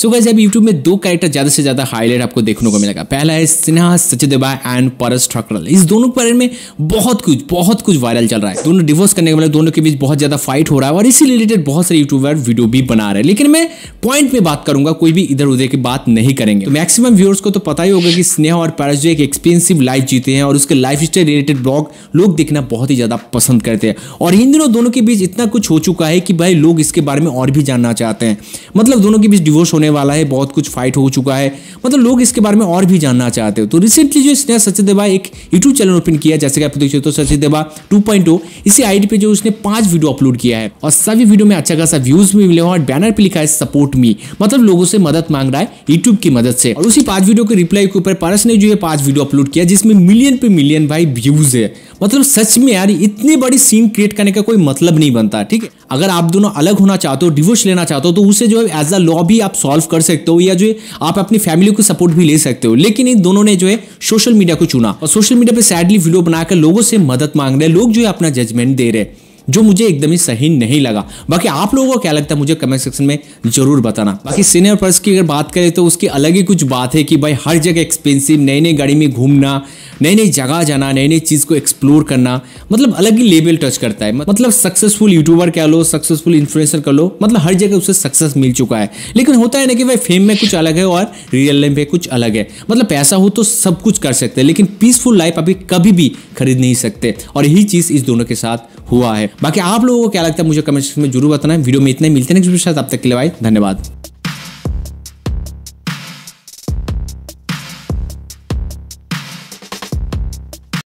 सो वैसे अब यूट्यूब में दो कैरेक्टर ज्यादा से ज्यादा हाईलाइट आपको देखने को मिलेगा पहला है सिन्हा सचदेवा एंड परस ठकरल इस दोनों पर में बहुत कुछ बहुत कुछ वायरल चल रहा है दोनों डिवोर्स करने के बाद मतलब दोनों के बीच बहुत ज्यादा फाइट हो रहा है और इसी रिलेटेड बहुत सारे यूट्यूबर वीडियो भी बना रहे हैं लेकिन मैं पॉइंट में बात करूंगा कोई भी इधर उधर की बात नहीं करेंगे तो मैक्सिमम व्यूअर्स को तो पता ही होगा कि स्नेहा और परस जो एक एक्सपेंसिव लाइफ जीते हैं और उसके लाइफ स्टाइल रिलेटेड ब्लॉग लोग देखना बहुत ही ज्यादा पसंद करते हैं और इन दिनों दोनों के बीच इतना कुछ हो चुका है कि भाई लोग इसके बारे में और भी जानना चाहते हैं मतलब दोनों के बीच डिवोर्स होने वाला है बहुत कुछ फाइट हो चुका है मतलब लोग इसके बारे में और भी जानना चाहते हो तो रिसेंटली जो इसने सचिन देवा एक यूट्यूब चैनल ओपन किया जैसे कि आप देख सकते हो तो Sachin Deva two point oh, इसी आईडी पे जो उसने पांच वीडियो अपलोड किया है और सभी वीडियो में अच्छा खासा व्यूज भी मिले और बैनर पे लिखा है सपोर्ट मी मतलब लोगों से मदद मांग रहा है यूट्यूब की मदद से और उसी पांच वीडियो के रिप्लाई के ऊपर पारस ने जो है पांच वीडियो अपलोड किया जिसमें मिलियन पे मिलियन भाई व्यूज है मतलब सच में यार इतनी बड़ी सीन क्रिएट करने का कोई मतलब नहीं बनता ठीक है अगर आप दोनों अलग होना चाहते हो डिवोर्स लेना चाहते हो तो उसे जो है एज अ लॉ भी आप सॉल्व कर सकते हो या जो है आप अपनी फैमिली को सपोर्ट भी ले सकते हो लेकिन इन दोनों ने जो है सोशल मीडिया को चुना और सोशल मीडिया पर सैडली वीडियो बनाकर लोगों से मदद मांग रहे लोग जो है अपना जजमेंट दे रहे जो मुझे एकदम ही सही नहीं लगा बाकी आप लोगों को क्या लगता है मुझे कमेंट सेक्शन में जरूर बताना बाकी सीनियर पर्स की अगर बात करें तो उसकी अलग ही कुछ बात है कि भाई हर जगह एक्सपेंसिव नई नई गाड़ी में घूमना नई नई जगह जाना नई नई चीज़ को एक्सप्लोर करना मतलब अलग ही लेवल टच करता है मतलब सक्सेसफुल यूट्यूबर कह लो सक्सेसफुल इन्फ्लुएंसर कह लो मतलब हर जगह उसे सक्सेस मिल चुका है लेकिन होता है ना कि भाई फेम में कुछ अलग है और रियल लाइफ में कुछ अलग है मतलब पैसा हो तो सब कुछ कर सकते हैं लेकिन पीसफुल लाइफ अभी कभी भी खरीद नहीं सकते और यही चीज़ इस दोनों के साथ हुआ है बाकी आप लोगों को क्या लगता है मुझे कमेंट सेक्शन में जरूर बताना है वीडियो में इतने मिलते हैं नेक्स्ट वीडियो साथ आप तक के लिए भाई धन्यवाद